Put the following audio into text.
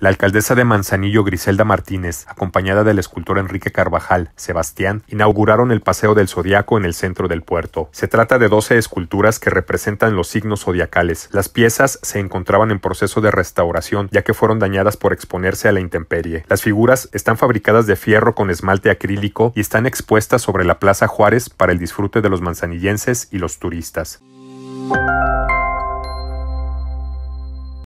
La alcaldesa de Manzanillo, Griselda Martínez, acompañada del escultor Enrique Carvajal, Sebastián, inauguraron el Paseo del Zodiaco en el centro del puerto. Se trata de 12 esculturas que representan los signos zodiacales. Las piezas se encontraban en proceso de restauración, ya que fueron dañadas por exponerse a la intemperie. Las figuras están fabricadas de fierro con esmalte acrílico y están expuestas sobre la Plaza Juárez para el disfrute de los manzanillenses y los turistas.